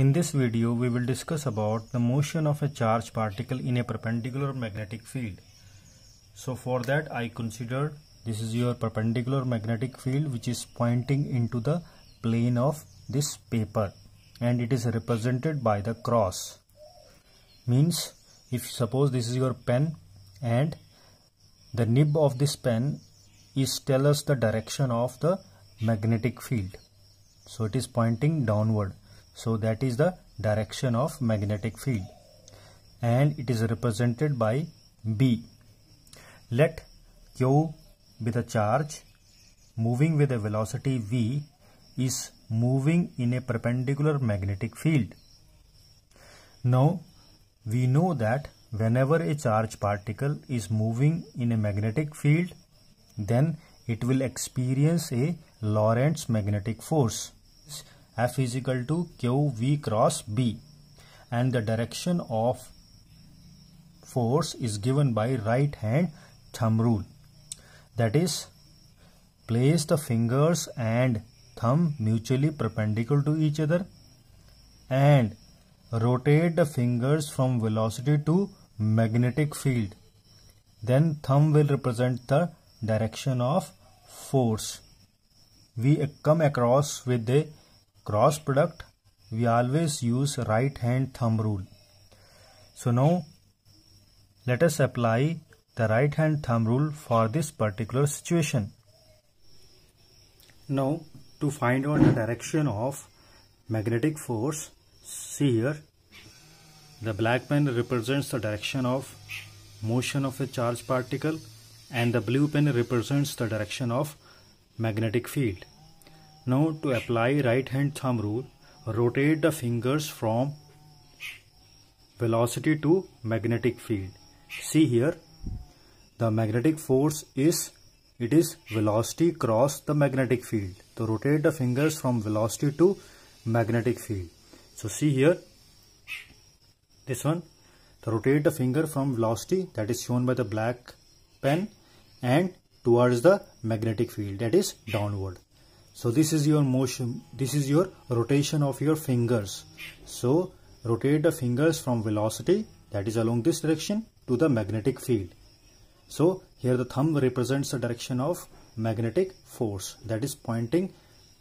In this video, we will discuss about the motion of a charged particle in a perpendicular magnetic field. So for that, I consider this is your perpendicular magnetic field which is pointing into the plane of this paper and it is represented by the cross. Means if suppose this is your pen and the nib of this pen is tell us the direction of the magnetic field. So it is pointing downward so that is the direction of magnetic field and it is represented by B. Let Q be the charge moving with a velocity V is moving in a perpendicular magnetic field. Now we know that whenever a charge particle is moving in a magnetic field then it will experience a Lorentz magnetic force f is equal to qv cross b and the direction of force is given by right hand thumb rule that is place the fingers and thumb mutually perpendicular to each other and rotate the fingers from velocity to magnetic field then thumb will represent the direction of force we come across with the cross product we always use right hand thumb rule so now let us apply the right hand thumb rule for this particular situation now to find out the direction of magnetic force see here the black pen represents the direction of motion of a charged particle and the blue pen represents the direction of magnetic field now to apply right hand thumb rule, rotate the fingers from velocity to magnetic field. See here, the magnetic force is, it is velocity cross the magnetic field. So rotate the fingers from velocity to magnetic field. So see here, this one, so rotate the finger from velocity that is shown by the black pen and towards the magnetic field that is downward so this is your motion this is your rotation of your fingers so rotate the fingers from velocity that is along this direction to the magnetic field so here the thumb represents the direction of magnetic force that is pointing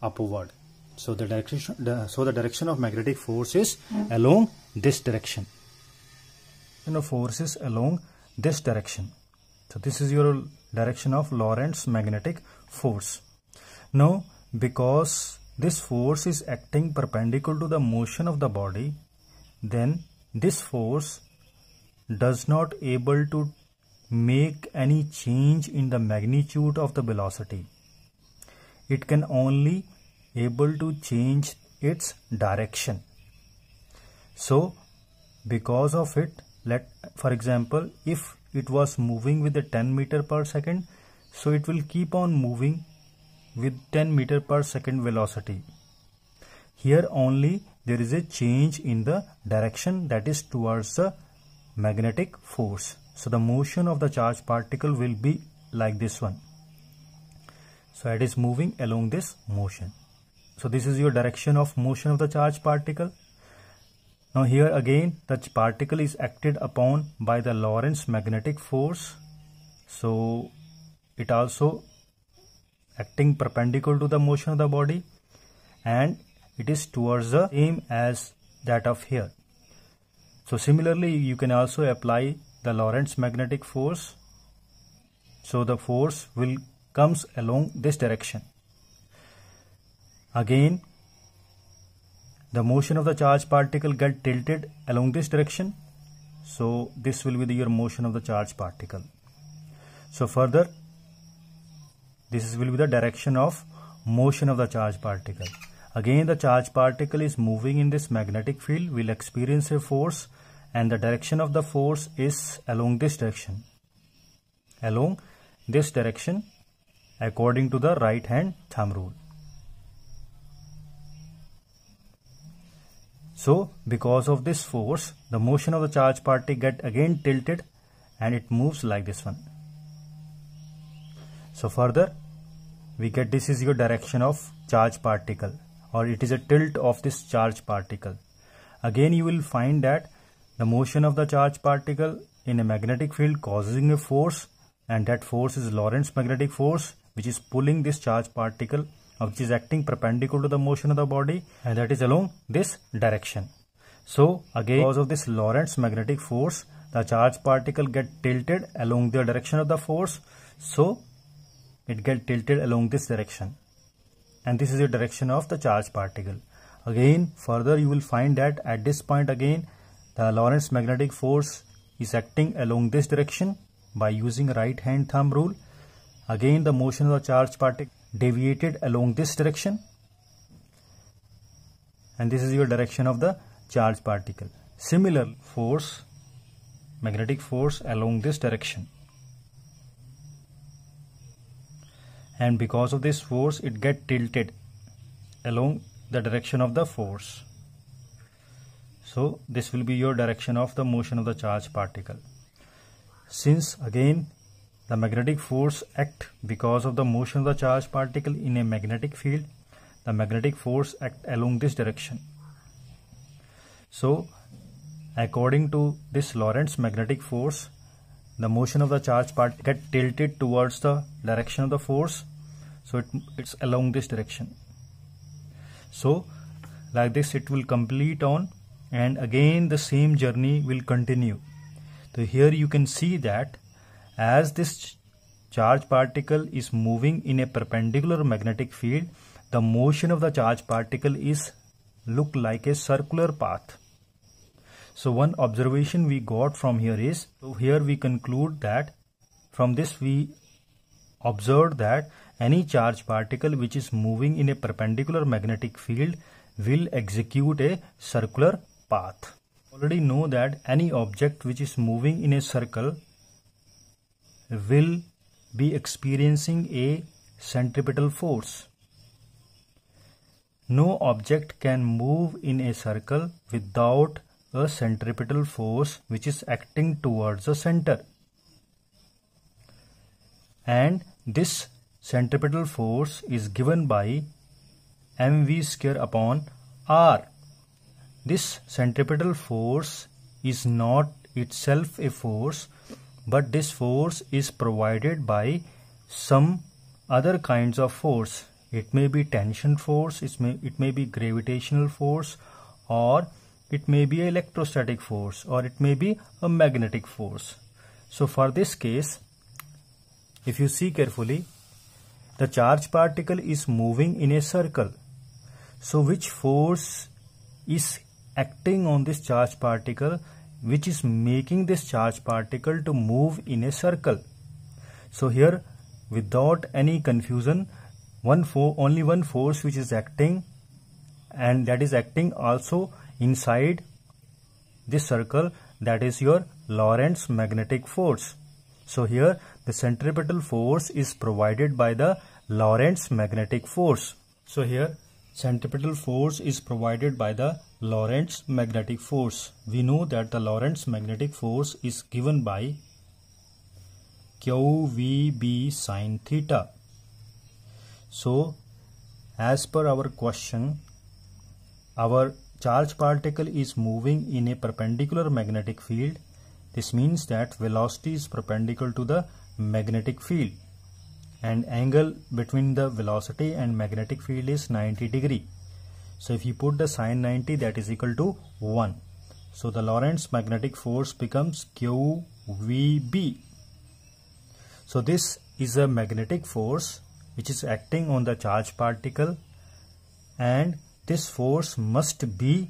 upward so the direction so the direction of magnetic force is along this direction you know force is along this direction so this is your direction of Lorentz magnetic force now because this force is acting perpendicular to the motion of the body then this force does not able to make any change in the magnitude of the velocity it can only able to change its direction so because of it let for example if it was moving with the 10 meter per second so it will keep on moving with 10 meter per second velocity. Here only there is a change in the direction that is towards the magnetic force. So the motion of the charged particle will be like this one. So it is moving along this motion. So this is your direction of motion of the charged particle. Now here again the particle is acted upon by the Lorentz magnetic force. So it also acting perpendicular to the motion of the body and it is towards the same as that of here. So similarly, you can also apply the Lorentz magnetic force. So the force will comes along this direction. Again, the motion of the charge particle get tilted along this direction. So this will be the your motion of the charge particle. So further, this will be the direction of motion of the charge particle. Again, the charge particle is moving in this magnetic field. We'll experience a force and the direction of the force is along this direction. Along this direction according to the right hand thumb rule. So because of this force, the motion of the charge particle get again tilted and it moves like this one. So further, we get this is your direction of charge particle or it is a tilt of this charge particle. Again you will find that the motion of the charge particle in a magnetic field causing a force and that force is Lorentz magnetic force which is pulling this charge particle uh, which is acting perpendicular to the motion of the body and that is along this direction. So again because of this Lorentz magnetic force the charge particle get tilted along the direction of the force so it get tilted along this direction and this is the direction of the charge particle again further you will find that at this point again the Lorentz magnetic force is acting along this direction by using right hand thumb rule again the motion of the charge particle deviated along this direction and this is your direction of the charge particle similar force magnetic force along this direction and because of this force it get tilted along the direction of the force. So this will be your direction of the motion of the charge particle. Since again the magnetic force act because of the motion of the charge particle in a magnetic field, the magnetic force act along this direction. So according to this Lorentz magnetic force, the motion of the charge part get tilted towards the direction of the force so it, it's along this direction so like this it will complete on and again the same journey will continue so here you can see that as this charge particle is moving in a perpendicular magnetic field the motion of the charge particle is look like a circular path so one observation we got from here is, so here we conclude that from this we observed that any charge particle which is moving in a perpendicular magnetic field will execute a circular path. Already know that any object which is moving in a circle will be experiencing a centripetal force. No object can move in a circle without a centripetal force which is acting towards the center. And this centripetal force is given by mv square upon r. This centripetal force is not itself a force but this force is provided by some other kinds of force. It may be tension force, it may, it may be gravitational force or it may be electrostatic force or it may be a magnetic force. So for this case, if you see carefully, the charge particle is moving in a circle. So which force is acting on this charge particle which is making this charge particle to move in a circle. So here without any confusion one for only one force which is acting and that is acting also inside this circle that is your Lorentz magnetic force. So here the centripetal force is provided by the Lorentz magnetic force. So here centripetal force is provided by the Lorentz magnetic force. We know that the Lorentz magnetic force is given by QVB sine theta. So as per our question, our charge particle is moving in a perpendicular magnetic field, this means that velocity is perpendicular to the magnetic field and angle between the velocity and magnetic field is 90 degree. So if you put the sine 90 that is equal to 1. So the Lorentz magnetic force becomes QVB. So this is a magnetic force which is acting on the charge particle and this force must be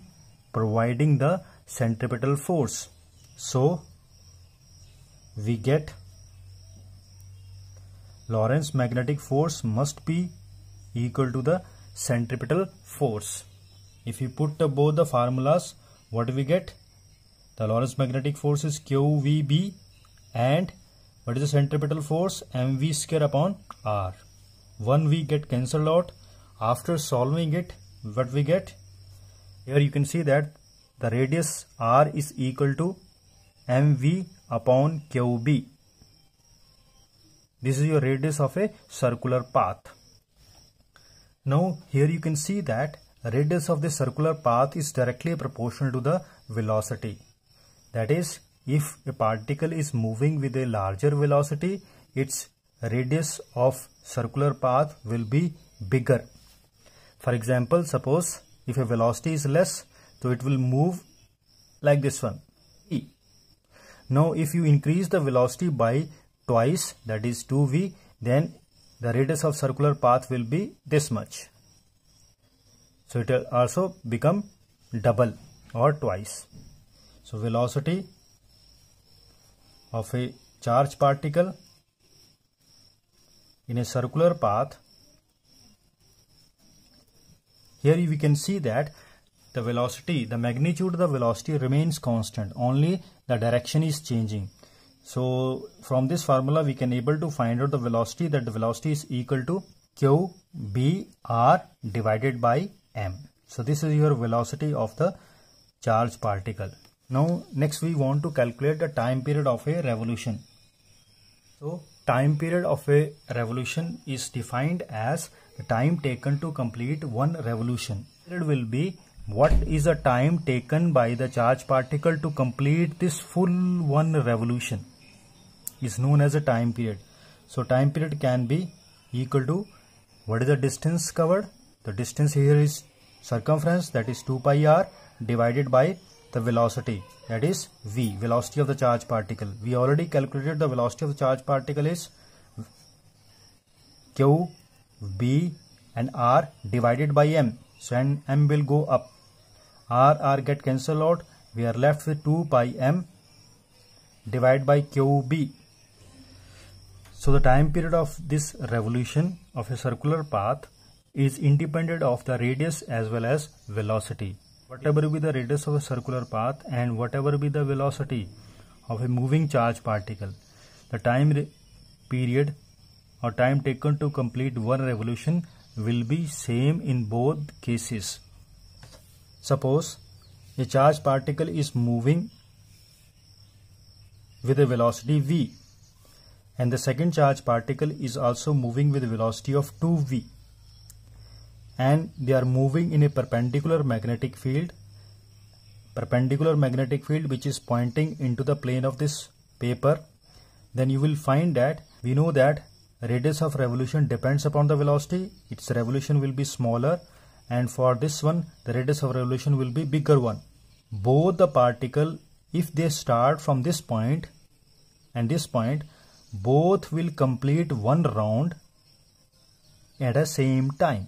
providing the centripetal force. So we get Lorentz magnetic force must be equal to the centripetal force. If you put the, both the formulas, what do we get? The Lorentz magnetic force is QVB and what is the centripetal force? MV square upon R. One we get cancelled out. After solving it, what we get here you can see that the radius r is equal to mv upon qb this is your radius of a circular path now here you can see that radius of the circular path is directly proportional to the velocity that is if a particle is moving with a larger velocity its radius of circular path will be bigger for example, suppose if a velocity is less, so it will move like this one, e. Now, if you increase the velocity by twice, that is 2v, then the radius of circular path will be this much. So, it will also become double or twice. So, velocity of a charged particle in a circular path here we can see that the velocity, the magnitude of the velocity remains constant, only the direction is changing. So from this formula, we can able to find out the velocity that the velocity is equal to q b r divided by m. So this is your velocity of the charged particle. Now next we want to calculate the time period of a revolution. So time period of a revolution is defined as the time taken to complete one revolution. It will be what is the time taken by the charge particle to complete this full one revolution is known as a time period. So time period can be equal to what is the distance covered? The distance here is circumference that is 2 pi r divided by the velocity that is v velocity of the charge particle. We already calculated the velocity of the charge particle is q B and R divided by M. So and M will go up. R, R get cancelled out. We are left with 2 pi M divided by QB. So the time period of this revolution of a circular path is independent of the radius as well as velocity. Whatever be the radius of a circular path and whatever be the velocity of a moving charge particle, the time period or time taken to complete one revolution will be same in both cases. Suppose a charged particle is moving with a velocity v and the second charged particle is also moving with a velocity of 2v and they are moving in a perpendicular magnetic field perpendicular magnetic field which is pointing into the plane of this paper then you will find that we know that radius of revolution depends upon the velocity its revolution will be smaller and for this one the radius of revolution will be bigger one both the particle if they start from this point and this point both will complete one round at a same time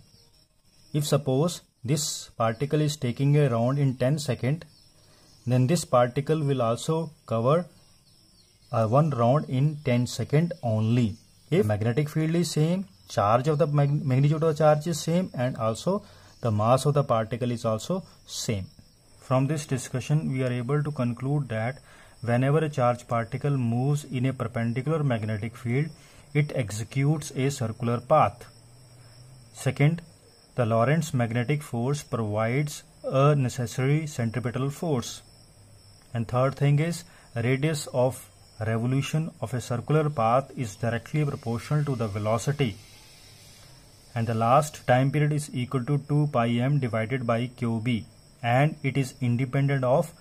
if suppose this particle is taking a round in 10 second then this particle will also cover uh, one round in 10 second only if magnetic field is same, charge of the mag magnitude of the charge is same and also the mass of the particle is also same. From this discussion, we are able to conclude that whenever a charged particle moves in a perpendicular magnetic field, it executes a circular path. Second, the Lorentz magnetic force provides a necessary centripetal force. And third thing is radius of revolution of a circular path is directly proportional to the velocity and the last time period is equal to 2 pi m divided by qb and it is independent of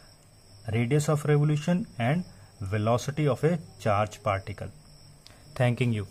radius of revolution and velocity of a charge particle. Thanking you.